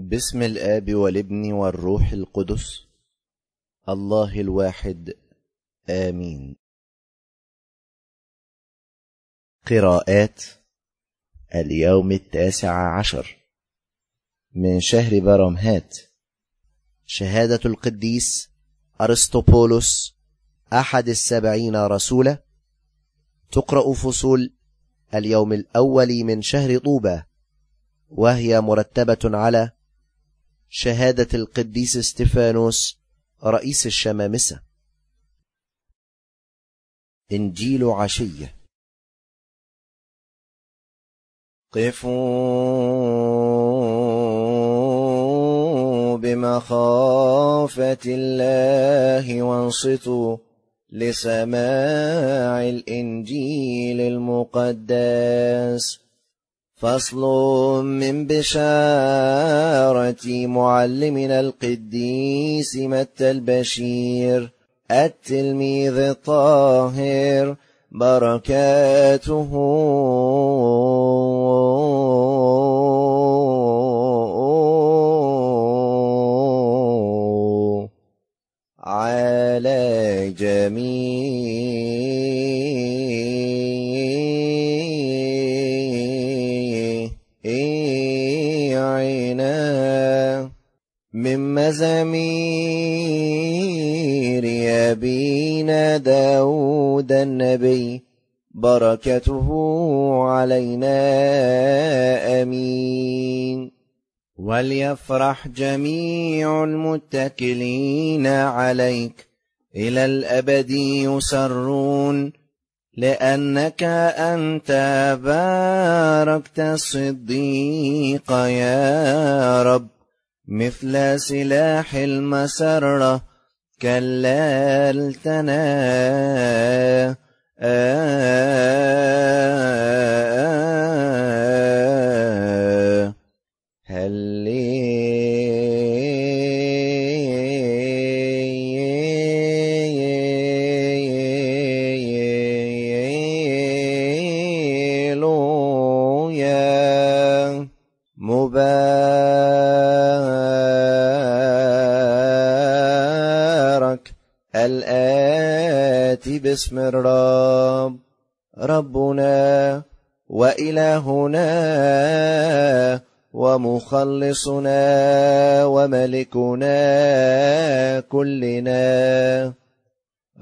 بسم الاب والابن والروح القدس الله الواحد امين قراءات اليوم التاسع عشر من شهر برمهات شهاده القديس ارسطوبولوس احد السبعين رسولا تقرا فصول اليوم الاول من شهر طوبى وهي مرتبه على شهادة القديس استفانوس رئيس الشمامسة إنجيل عشية قفوا بمخافة الله وانصتوا لسماع الإنجيل المقدس فصل من بشارة معلمنا القديس متى البشير التلميذ الطاهر بركاته على جميع زمير أبينا داود النبي بركته علينا امين وليفرح جميع المتكلين عليك الى الابد يسرون لانك انت باركت الصديق يا رب مثل سلاح المسرة كلا التنا آه باسم الرب ربنا وإلهنا ومخلصنا وملكنا كلنا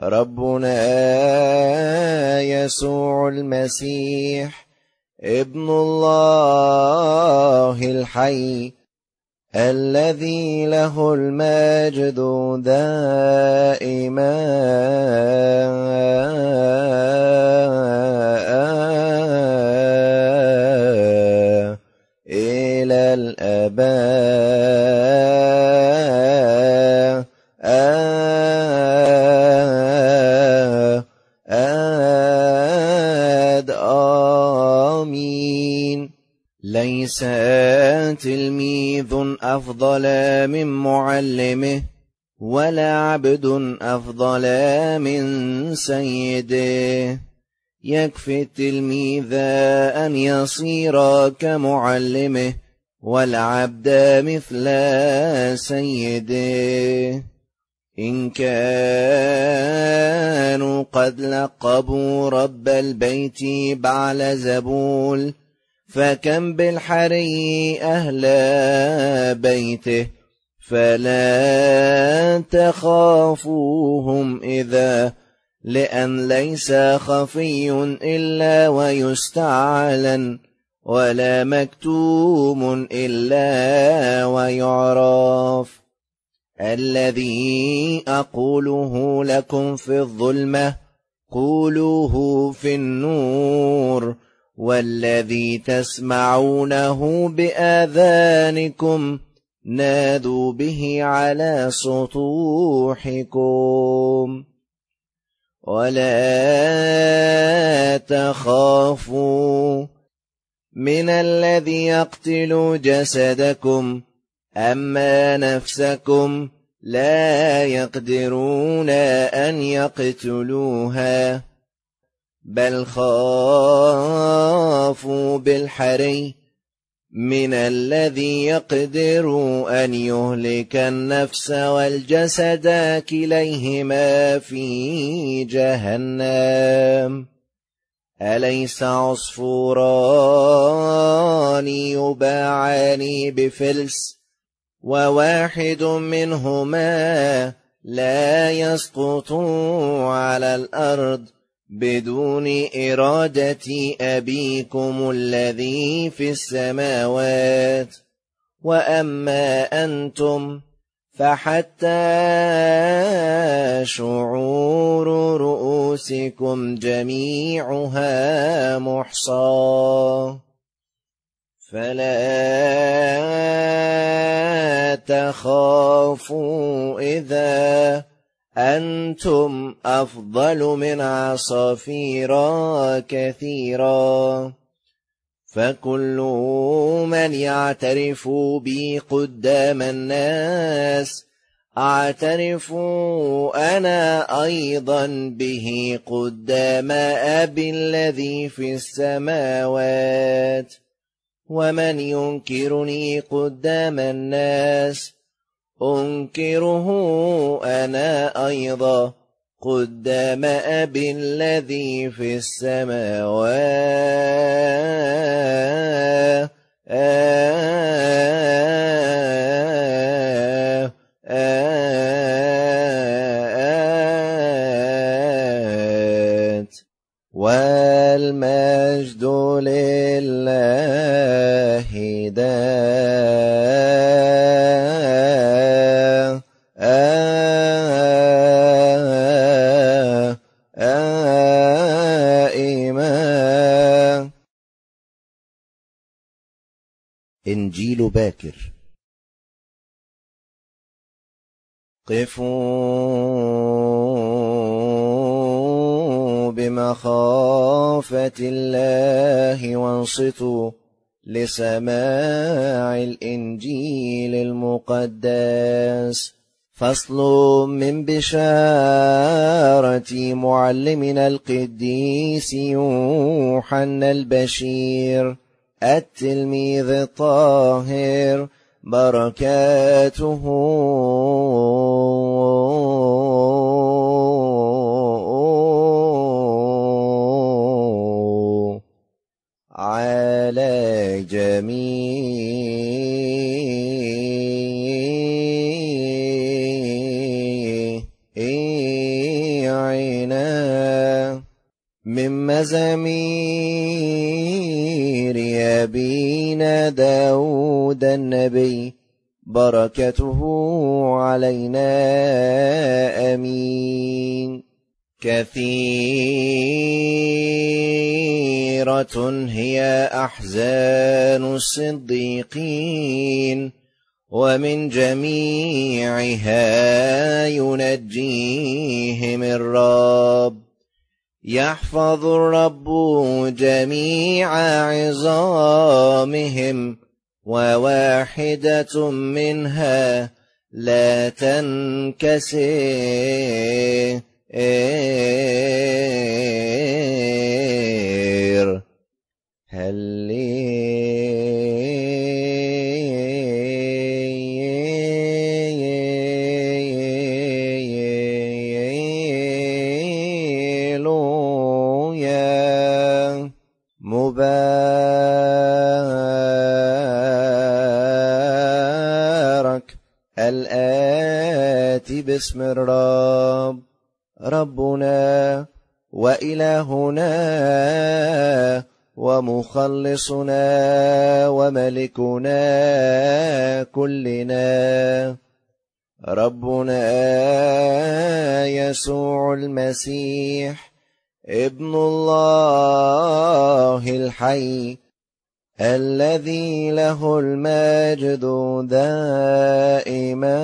ربنا يسوع المسيح ابن الله الحي الذي له المجد دائما إلى الأباء آمين ليس الم أفضل من معلمه ولا عبد أفضل من سيده يكفي التلميذ أن يصير كمعلمه والعبد مثل سيده إن كانوا قد لقبوا رب البيت بعل زبول فكم بالحري أهل بيته فلا تخافوهم إذا لأن ليس خفي إلا ويستعلن ولا مكتوم إلا ويعرف الذي أقوله لكم في الظلمة قولوه في النور والذي تسمعونه بآذانكم نادوا به على سطوحكم ولا تخافوا من الذي يقتل جسدكم أما نفسكم لا يقدرون أن يقتلوها بل خافوا بالحري من الذي يقدر أن يهلك النفس والجسد كليهما في جهنم أليس عصفوران يباعان بفلس وواحد منهما لا يسقط على الأرض بدون إرادة أبيكم الذي في السماوات وأما أنتم فحتى شعور رؤوسكم جميعها محصى فلا تخافوا إذا أنتم أفضل من عصافيرا كثيرا فكل من يعترف بي قدام الناس أعترف أنا أيضا به قدام أبي الذي في السماوات ومن ينكرني قدام الناس ؟ أنكره أنا أيضا قدام أبي الذي في السماوات آه باكر قفوا بمخافة الله وانصتوا لسماع الإنجيل المقدس فصل من بشارة معلمنا القديس يوحنا البشير التلميذ الطاهر بركاته على جميع عنا من مزامير نبينا داود النبي بركته علينا امين كثيره هي احزان الصديقين ومن جميعها ينجيهم الرب يحفظ الرب جميع عظامهم وواحدة منها لا تنكسر هل لي باسم الرب ربنا وإلهنا ومخلصنا وملكنا كلنا ربنا يسوع المسيح ابن الله الحي الذي له المجد دائما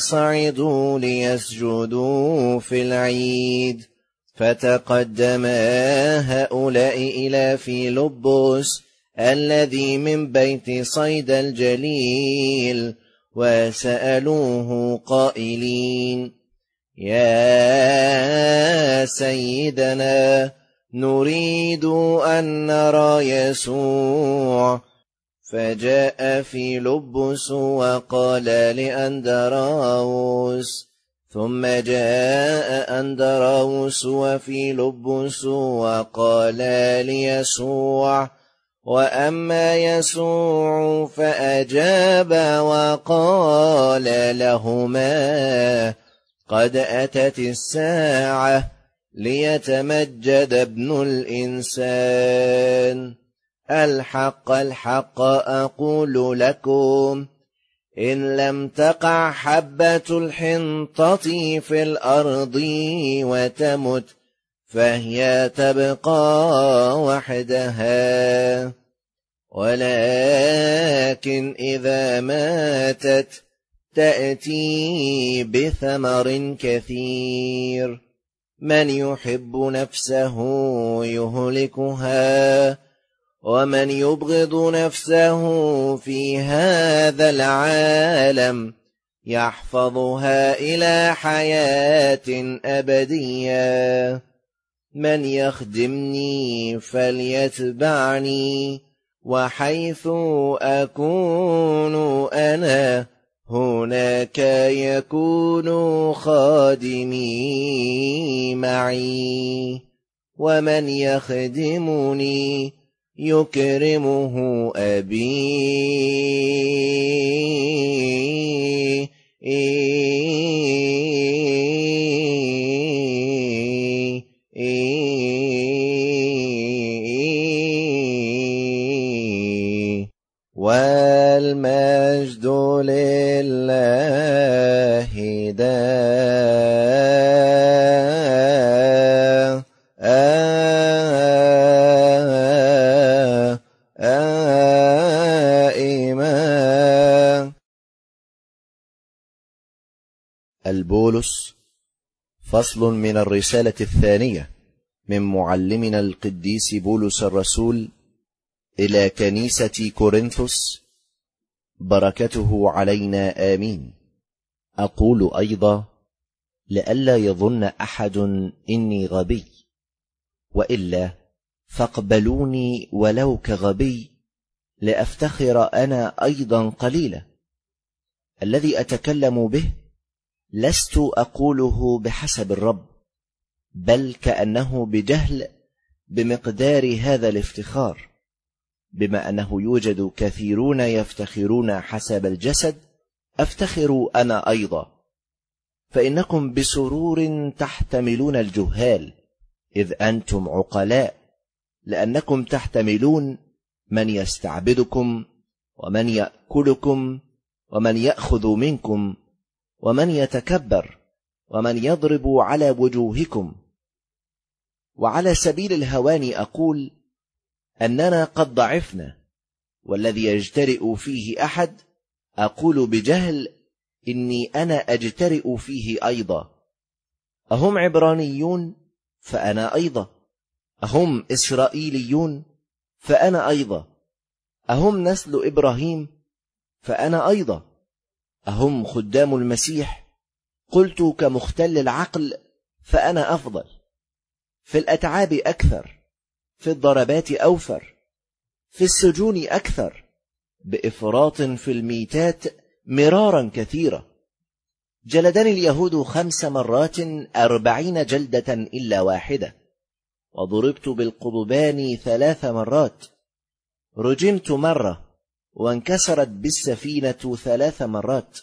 صعدوا ليسجدوا في العيد فتقدم هؤلاء إلى في لبس الذي من بيت صيد الجليل وسألوه قائلين يا سيدنا نريد أن نرى يسوع فجاء في لبس وقال لأندراوس ثم جاء أندراوس وفي لبس وقال ليسوع وأما يسوع فأجاب وقال لهما قد أتت الساعة ليتمجد ابن الإنسان الحق الحق أقول لكم إن لم تقع حبة الحنطة في الأرض وتمت فهي تبقى وحدها ولكن إذا ماتت تأتي بثمر كثير من يحب نفسه يهلكها ومن يبغض نفسه في هذا العالم يحفظها إلى حياة أبدية من يخدمني فليتبعني وحيث أكون أنا هناك يكون خادمي معي ومن يخدمني يكرمه أبيه فصل من الرسالة الثانية من معلمنا القديس بولس الرسول إلى كنيسة كورنثوس بركته علينا آمين أقول أيضا لئلا يظن أحد إني غبي وإلا فاقبلوني ولو كغبي لأفتخر أنا أيضا قليلا الذي أتكلم به لست اقوله بحسب الرب بل كانه بجهل بمقدار هذا الافتخار بما انه يوجد كثيرون يفتخرون حسب الجسد افتخر انا ايضا فانكم بسرور تحتملون الجهال اذ انتم عقلاء لانكم تحتملون من يستعبدكم ومن ياكلكم ومن ياخذ منكم ومن يتكبر ومن يضرب على وجوهكم وعلى سبيل الهوان اقول اننا قد ضعفنا والذي يجترئ فيه احد اقول بجهل اني انا اجترئ فيه ايضا اهم عبرانيون فانا ايضا اهم اسرائيليون فانا ايضا اهم نسل ابراهيم فانا ايضا أهم خدام المسيح قلت كمختل العقل فأنا أفضل في الأتعاب أكثر في الضربات أوفر في السجون أكثر بإفراط في الميتات مرارا كثيرة جلدني اليهود خمس مرات أربعين جلدة إلا واحدة وضربت بالقضبان ثلاث مرات رجمت مرة وانكسرت بالسفينة ثلاث مرات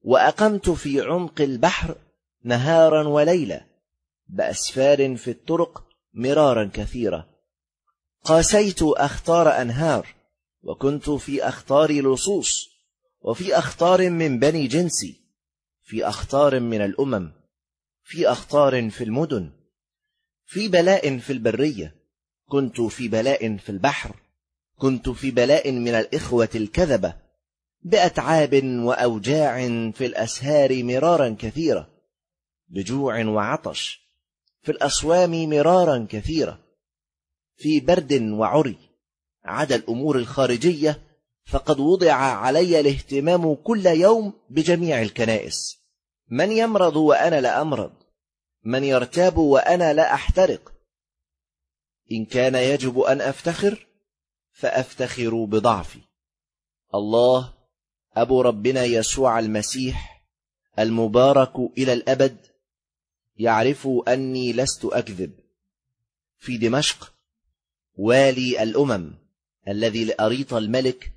وأقمت في عمق البحر نهارا وليلة بأسفار في الطرق مرارا كثيرة قاسيت أخطار أنهار وكنت في أخطار لصوص وفي أخطار من بني جنسي في أخطار من الأمم في أخطار في المدن في بلاء في البرية كنت في بلاء في البحر كنت في بلاء من الإخوة الكذبة بأتعاب وأوجاع في الأسهار مرارا كثيرة بجوع وعطش في الأصوام مرارا كثيرة في برد وعري عدا الأمور الخارجية فقد وضع علي الاهتمام كل يوم بجميع الكنائس من يمرض وأنا لا أمرض من يرتاب وأنا لا أحترق إن كان يجب أن أفتخر فافتخر بضعفي الله ابو ربنا يسوع المسيح المبارك الى الابد يعرف اني لست اكذب في دمشق والي الامم الذي لاريط الملك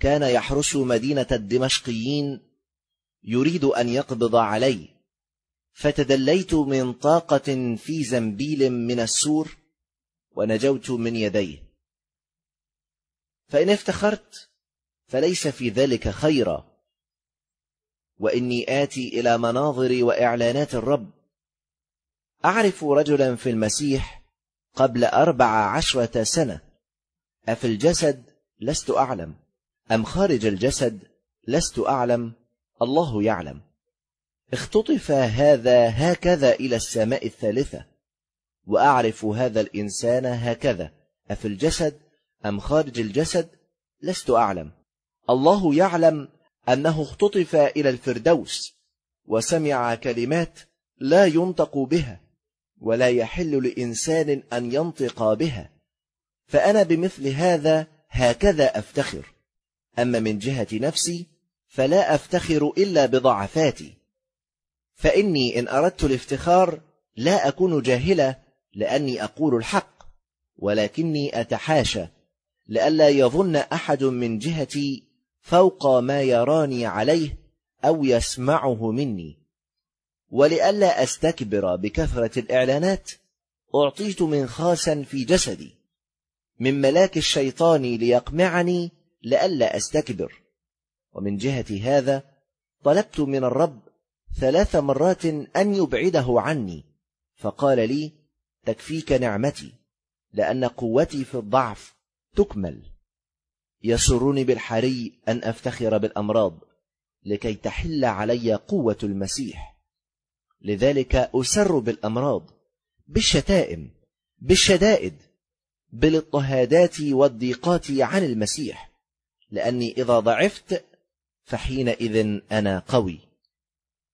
كان يحرس مدينه الدمشقيين يريد ان يقبض علي فتدليت من طاقه في زنبيل من السور ونجوت من يديه فإن افتخرت فليس في ذلك خيرا وإني آتي إلى مناظر وإعلانات الرب أعرف رجلا في المسيح قبل أربع عشرة سنة أفي الجسد لست أعلم أم خارج الجسد لست أعلم الله يعلم اختطف هذا هكذا إلى السماء الثالثة وأعرف هذا الإنسان هكذا أفي الجسد أم خارج الجسد لست أعلم الله يعلم أنه اختطف إلى الفردوس وسمع كلمات لا ينطق بها ولا يحل لإنسان أن ينطق بها فأنا بمثل هذا هكذا أفتخر أما من جهة نفسي فلا أفتخر إلا بضعفاتي فإني إن أردت الافتخار لا أكون جاهلة لأني أقول الحق ولكني أتحاشى لئلا يظن احد من جهتي فوق ما يراني عليه او يسمعه مني ولئلا استكبر بكثره الاعلانات اعطيت منخاسا في جسدي من ملاك الشيطان ليقمعني لئلا استكبر ومن جهه هذا طلبت من الرب ثلاث مرات ان يبعده عني فقال لي تكفيك نعمتي لان قوتي في الضعف تكمل يسرني بالحري أن أفتخر بالأمراض لكي تحل علي قوة المسيح لذلك أسر بالأمراض بالشتائم بالشدائد بالاضطهادات والضيقات عن المسيح لأني إذا ضعفت فحينئذ أنا قوي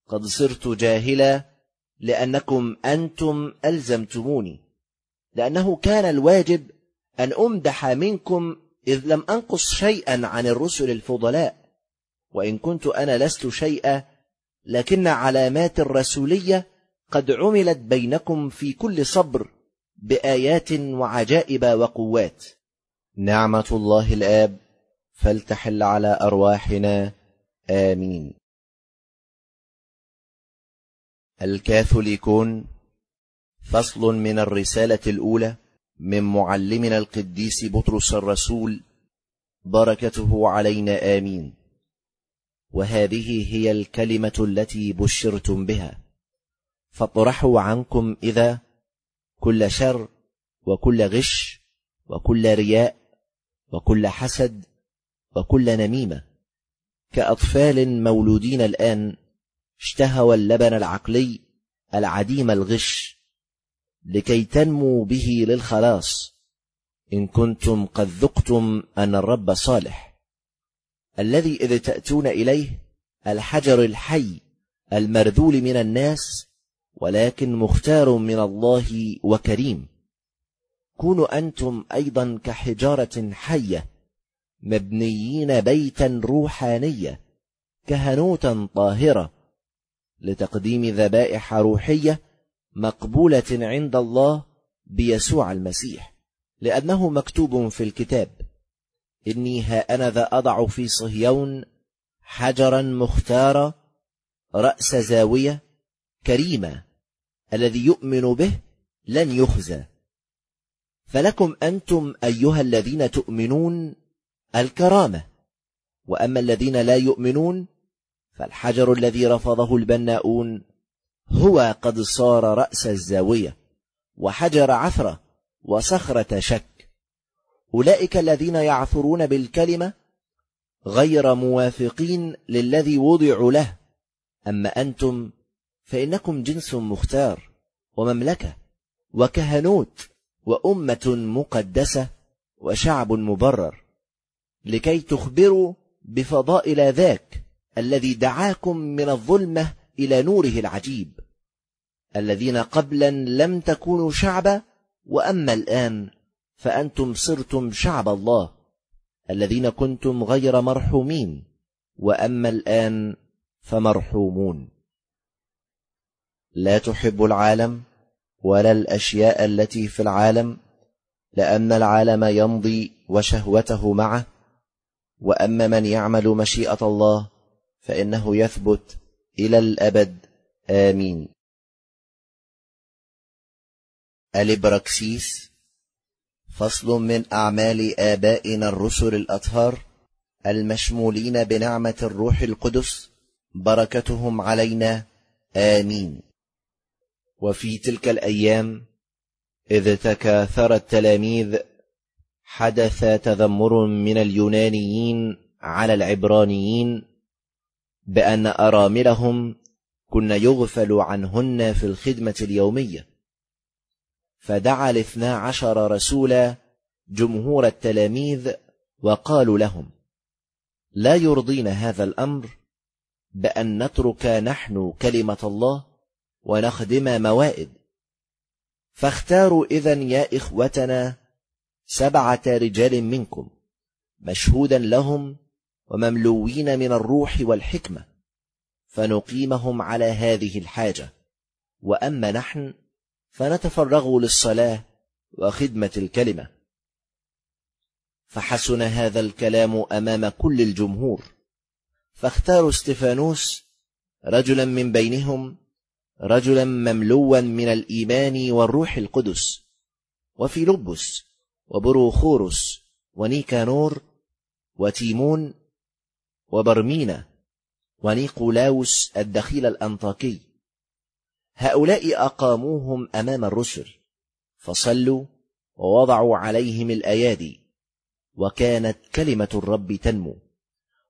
قد صرت جاهلا لأنكم أنتم ألزمتموني لأنه كان الواجب أن أمدح منكم إذ لم أنقص شيئا عن الرسل الفضلاء وإن كنت أنا لست شيئا لكن علامات الرسولية قد عملت بينكم في كل صبر بآيات وعجائب وقوات نعمة الله الآب فلتحل على أرواحنا آمين الكاثوليكون فصل من الرسالة الأولى من معلمنا القديس بطرس الرسول بركته علينا امين وهذه هي الكلمه التي بشرتم بها فاطرحوا عنكم اذا كل شر وكل غش وكل رياء وكل حسد وكل نميمه كاطفال مولودين الان اشتهوا اللبن العقلي العديم الغش لكي تنمو به للخلاص ان كنتم قد ذقتم ان الرب صالح الذي اذ تاتون اليه الحجر الحي المرذول من الناس ولكن مختار من الله وكريم كونوا انتم ايضا كحجاره حيه مبنيين بيتا روحانيه كهنوتا طاهره لتقديم ذبائح روحيه مقبولة عند الله بيسوع المسيح لأنه مكتوب في الكتاب إني هأنذا أضع في صهيون حجرا مختارا رأس زاوية كريمة الذي يؤمن به لن يخزى فلكم أنتم أيها الذين تؤمنون الكرامة وأما الذين لا يؤمنون فالحجر الذي رفضه البناؤون هو قد صار رأس الزاوية وحجر عثرة وصخرة شك أولئك الذين يعثرون بالكلمة غير موافقين للذي وضعوا له أما أنتم فإنكم جنس مختار ومملكة وكهنوت وأمة مقدسة وشعب مبرر لكي تخبروا بفضائل ذاك الذي دعاكم من الظلمه إلى نوره العجيب الذين قبلا لم تكونوا شعبا وأما الآن فأنتم صرتم شعب الله الذين كنتم غير مرحومين وأما الآن فمرحومون لا تحب العالم ولا الأشياء التي في العالم لأن العالم يمضي وشهوته معه وأما من يعمل مشيئة الله فإنه يثبت إلى الأبد آمين الإبراكسيس فصل من أعمال آبائنا الرسل الأطهار المشمولين بنعمة الروح القدس بركتهم علينا آمين وفي تلك الأيام إذ تكاثر التلاميذ حدث تذمر من اليونانيين على العبرانيين بأن أراملهم كن يغفل عنهن في الخدمة اليومية فدعا الاثنى عشر رسولا جمهور التلاميذ وقالوا لهم لا يرضينا هذا الأمر بأن نترك نحن كلمة الله ونخدم موائد فاختاروا إذا يا إخوتنا سبعة رجال منكم مشهودا لهم ومملوين من الروح والحكمة فنقيمهم على هذه الحاجة وأما نحن فنتفرغ للصلاة وخدمة الكلمة فحسن هذا الكلام أمام كل الجمهور فاختاروا استفانوس رجلا من بينهم رجلا مملوا من الإيمان والروح القدس وفي لبس وبروخورس ونيكانور وتيمون وبرمينا ونيقولاوس الدخيل الأنطاكي هؤلاء أقاموهم أمام الرسل فصلوا ووضعوا عليهم الأيادي وكانت كلمة الرب تنمو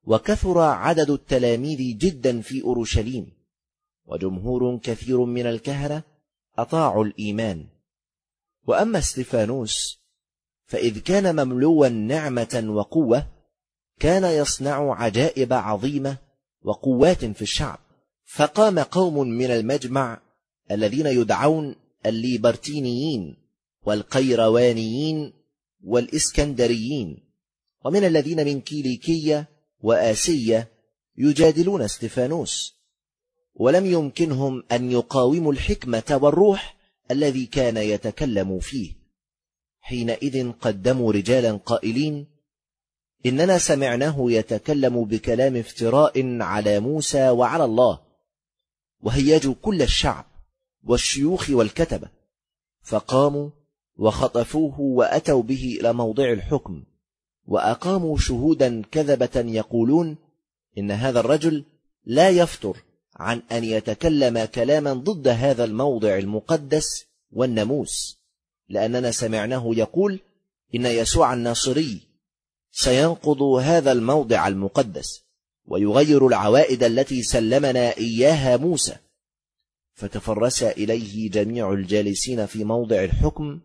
وكثر عدد التلاميذ جدا في أورشليم وجمهور كثير من الكهنة أطاعوا الإيمان وأما استفانوس فإذ كان مملوا نعمة وقوة كان يصنع عجائب عظيمة وقوات في الشعب فقام قوم من المجمع الذين يدعون الليبرتينيين والقيروانيين والإسكندريين ومن الذين من كيليكية وآسية يجادلون استفانوس ولم يمكنهم أن يقاوموا الحكمة والروح الذي كان يتكلم فيه حينئذ قدموا رجالا قائلين إننا سمعناه يتكلم بكلام افتراء على موسى وعلى الله وهيجوا كل الشعب والشيوخ والكتبة فقاموا وخطفوه وأتوا به إلى موضع الحكم وأقاموا شهودا كذبة يقولون إن هذا الرجل لا يفتر عن أن يتكلم كلاما ضد هذا الموضع المقدس والناموس لأننا سمعناه يقول إن يسوع الناصري سينقض هذا الموضع المقدس ويغير العوائد التي سلمنا إياها موسى فتفرس إليه جميع الجالسين في موضع الحكم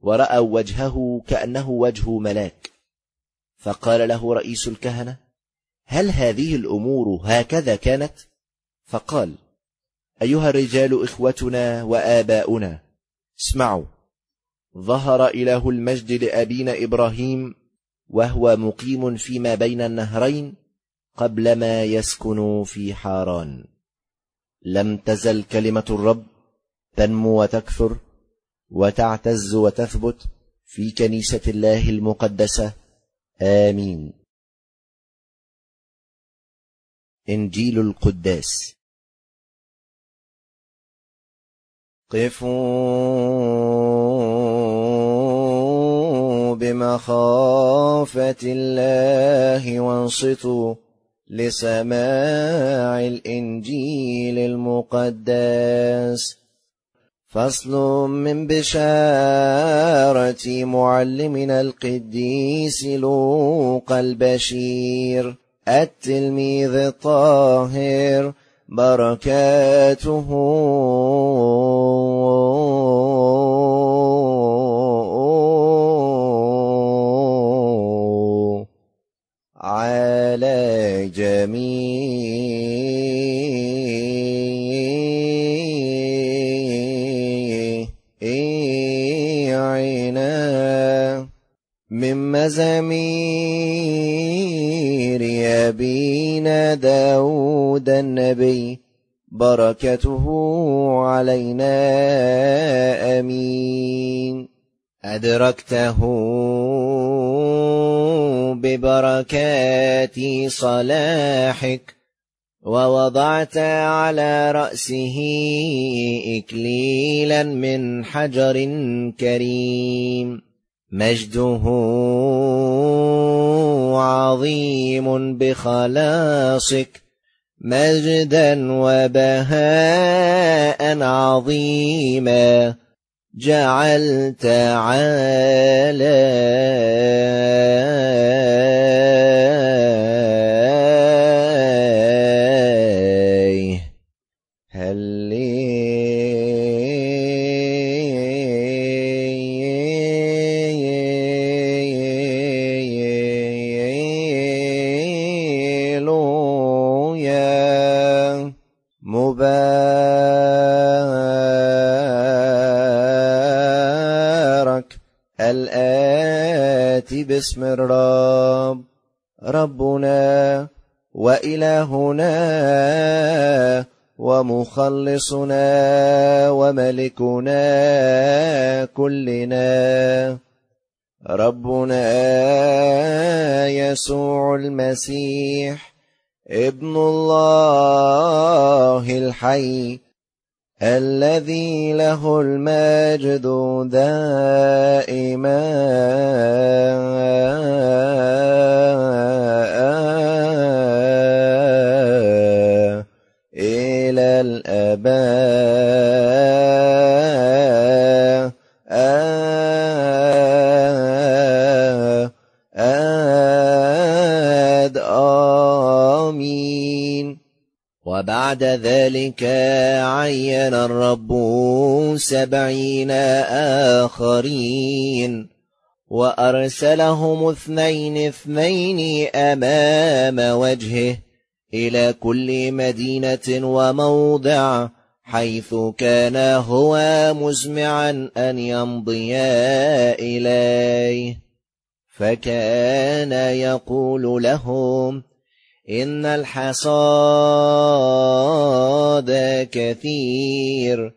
ورأوا وجهه كأنه وجه ملاك فقال له رئيس الكهنة هل هذه الأمور هكذا كانت؟ فقال أيها الرجال إخوتنا وآباؤنا اسمعوا ظهر إله المجد لأبينا إبراهيم وهو مقيم فيما بين النهرين قبل ما يسكن في حاران لم تزل كلمه الرب تنمو وتكثر وتعتز وتثبت في كنيسه الله المقدسه امين انجيل القداس قفوا بمخافة الله وانصتوا لسماع الإنجيل المقدس فصل من بشارة معلمنا القديس لوقا البشير التلميذ الطاهر بركاته وزمير أبينا داود النبي بركته علينا أمين أدركته ببركات صلاحك ووضعت على رأسه إكليلا من حجر كريم مجده عظيم بخلاصك مجدا وبهاء عظيما جعلت عالي الآيات باسم الرب ربنا وإلهنا ومخلصنا وملكنا كلنا ربنا يسوع المسيح ابن الله الحي الذي له المجد دائما إلى الأبد وبعد ذلك عين الرب سبعين آخرين وأرسلهم اثنين اثنين أمام وجهه إلى كل مدينة وموضع حيث كان هو مزمعا أن يمضيا إليه فكان يقول لهم إن الحصاد كثير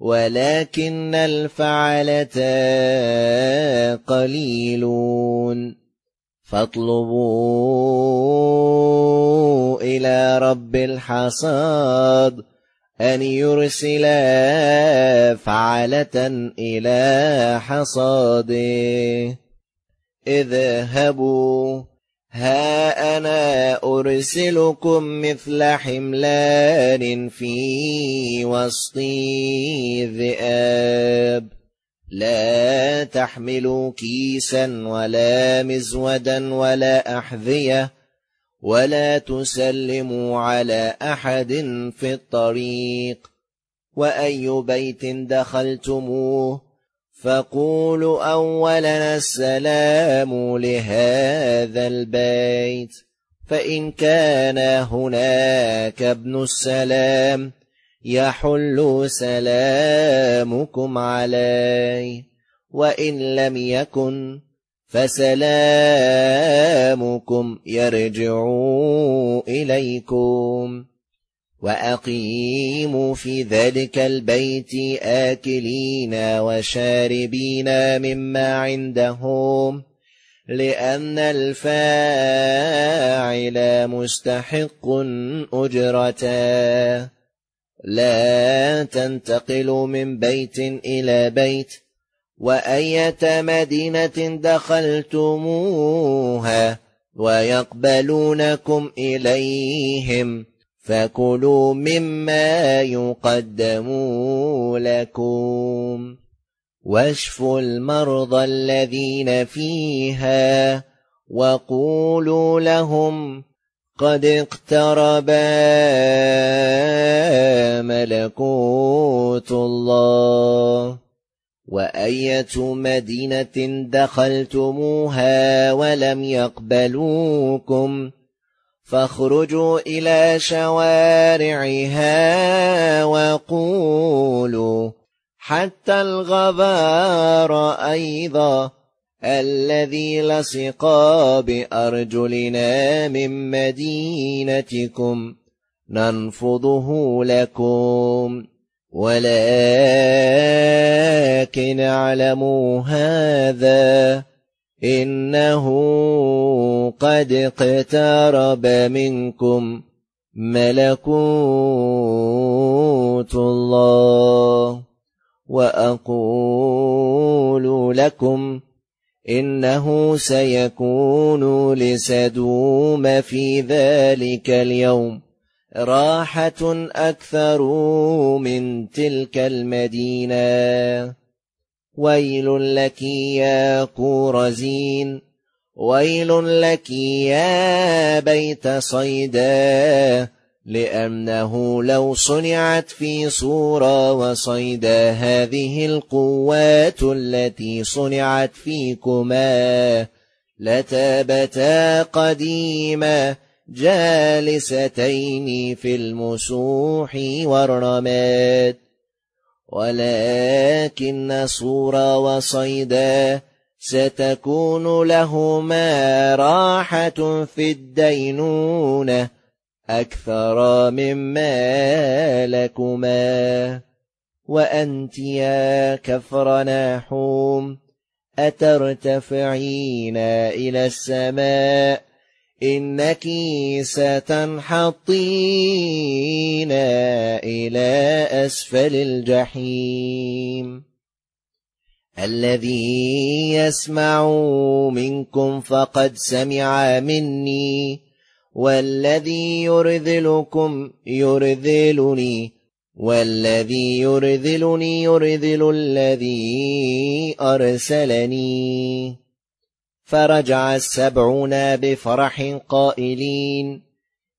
ولكن الفعلة قليلون فاطلبوا إلى رب الحصاد أن يرسل فعلة إلى حصاده اذهبوا ها أنا أرسلكم مثل حملان في وسط ذئاب لا تحملوا كيسا ولا مزودا ولا أحذية ولا تسلموا على أحد في الطريق وأي بيت دخلتموه فقولوا أولنا السلام لهذا البيت فإن كان هناك ابن السلام يحل سلامكم عليه وإن لم يكن فسلامكم يرجع إليكم وأقيموا في ذلك البيت آكلين وشاربين مما عندهم لأن الفاعل مستحق أجرته لا تنتقل من بيت إلى بيت وأية مدينة دخلتموها ويقبلونكم إليهم فكلوا مما يقدموا لكم واشفوا المرضى الذين فيها وقولوا لهم قد اقترب ملكوت الله وأية مدينة دخلتموها ولم يقبلوكم ۖ فاخرجوا إلى شوارعها وقولوا حتى الغبار أيضا الذي لصقا بأرجلنا من مدينتكم ننفضه لكم ولكن اعلموا هذا إنه قد اقترب منكم ملكوت الله وأقول لكم إنه سيكون لسدوم في ذلك اليوم راحة أكثر من تلك المدينة ويل لك يا قورزين ويل لك يا بيت صيدا لأنه لو صنعت في صورة وصيدا هذه القوات التي صنعت فيكما لتابتا قديما جالستين في المسوح والرماد ولكن صورا وصيدا ستكون لهما راحة في الدينونة أكثر مما لكما وأنت يا كفر ناحوم أترتفعين إلى السماء إنك ستنحطين إلى أسفل الجحيم الذي يسمع منكم فقد سمع مني والذي يرذلكم يرذلني والذي يرذلني يرذل الذي أرسلني فرجع السبعون بفرح قائلين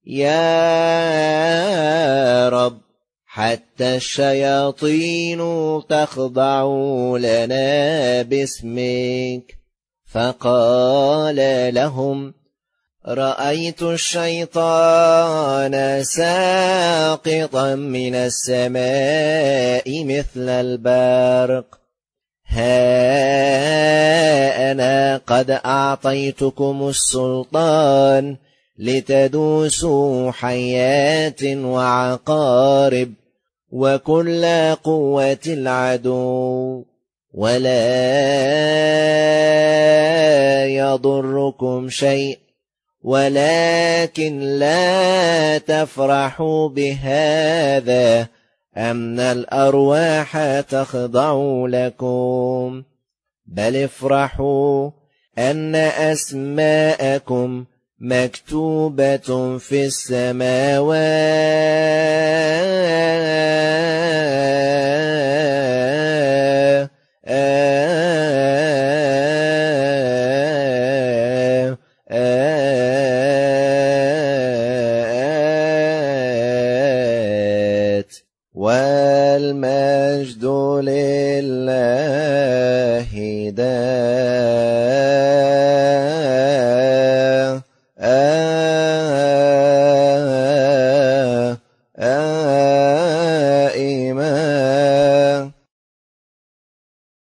يا رب حتى الشياطين تخضع لنا باسمك فقال لهم رايت الشيطان ساقطا من السماء مثل البرق ها أنا قد أعطيتكم السلطان لتدوسوا حيات وعقارب وكل قوة العدو ولا يضركم شيء ولكن لا تفرحوا بهذا أن الأرواح تخضع لكم بل افرحوا أن أسماءكم مكتوبة في السماوات